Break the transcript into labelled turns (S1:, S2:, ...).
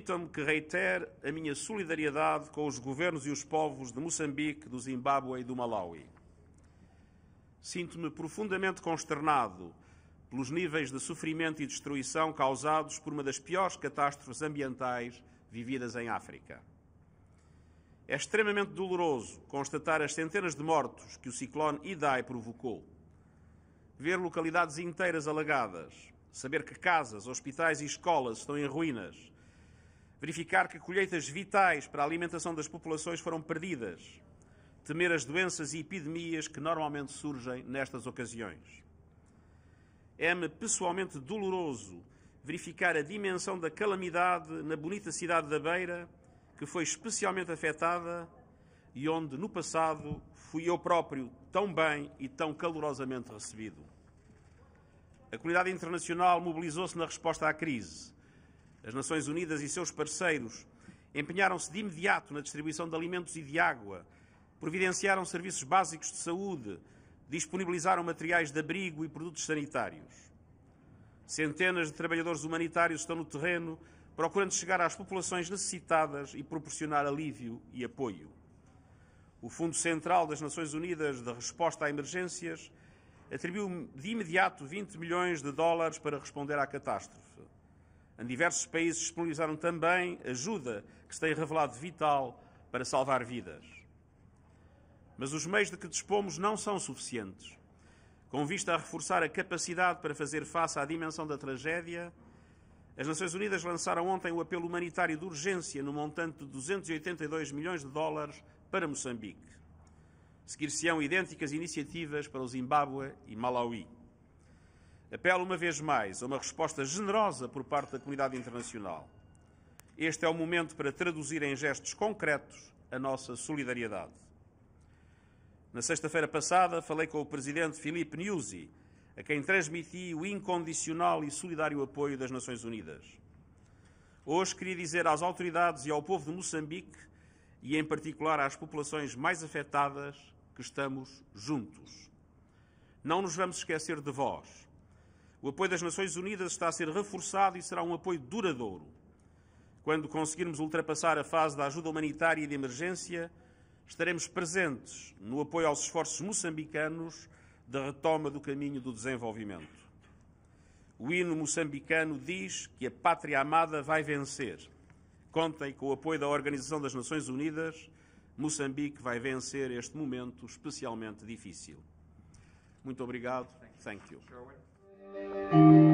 S1: permitam-me que reitere a minha solidariedade com os governos e os povos de Moçambique, do Zimbábue e do Malawi. Sinto-me profundamente consternado pelos níveis de sofrimento e destruição causados por uma das piores catástrofes ambientais vividas em África. É extremamente doloroso constatar as centenas de mortos que o ciclone Idai provocou. Ver localidades inteiras alagadas, saber que casas, hospitais e escolas estão em ruínas, verificar que colheitas vitais para a alimentação das populações foram perdidas, temer as doenças e epidemias que normalmente surgem nestas ocasiões. É-me pessoalmente doloroso verificar a dimensão da calamidade na bonita cidade da Beira, que foi especialmente afetada e onde no passado fui eu próprio tão bem e tão calorosamente recebido. A comunidade internacional mobilizou-se na resposta à crise as Nações Unidas e seus parceiros empenharam-se de imediato na distribuição de alimentos e de água, providenciaram serviços básicos de saúde, disponibilizaram materiais de abrigo e produtos sanitários. Centenas de trabalhadores humanitários estão no terreno procurando chegar às populações necessitadas e proporcionar alívio e apoio. O Fundo Central das Nações Unidas de Resposta a Emergências atribuiu de imediato 20 milhões de dólares para responder à catástrofe. Em diversos países disponibilizaram também ajuda que se tem revelado vital para salvar vidas. Mas os meios de que dispomos não são suficientes. Com vista a reforçar a capacidade para fazer face à dimensão da tragédia, as Nações Unidas lançaram ontem o apelo humanitário de urgência no montante de 282 milhões de dólares para Moçambique. Seguir-se-ão idênticas iniciativas para o Zimbábue e Malawi apelo uma vez mais a uma resposta generosa por parte da comunidade internacional. Este é o momento para traduzir em gestos concretos a nossa solidariedade. Na sexta-feira passada, falei com o presidente Filipe Niusi, a quem transmiti o incondicional e solidário apoio das Nações Unidas. Hoje queria dizer às autoridades e ao povo de Moçambique, e em particular às populações mais afetadas, que estamos juntos. Não nos vamos esquecer de vós. O apoio das Nações Unidas está a ser reforçado e será um apoio duradouro. Quando conseguirmos ultrapassar a fase da ajuda humanitária e de emergência, estaremos presentes no apoio aos esforços moçambicanos da retoma do caminho do desenvolvimento. O hino moçambicano diz que a pátria amada vai vencer. Contem com o apoio da Organização das Nações Unidas, Moçambique vai vencer este momento especialmente difícil. Muito obrigado. Thank you. Thank you.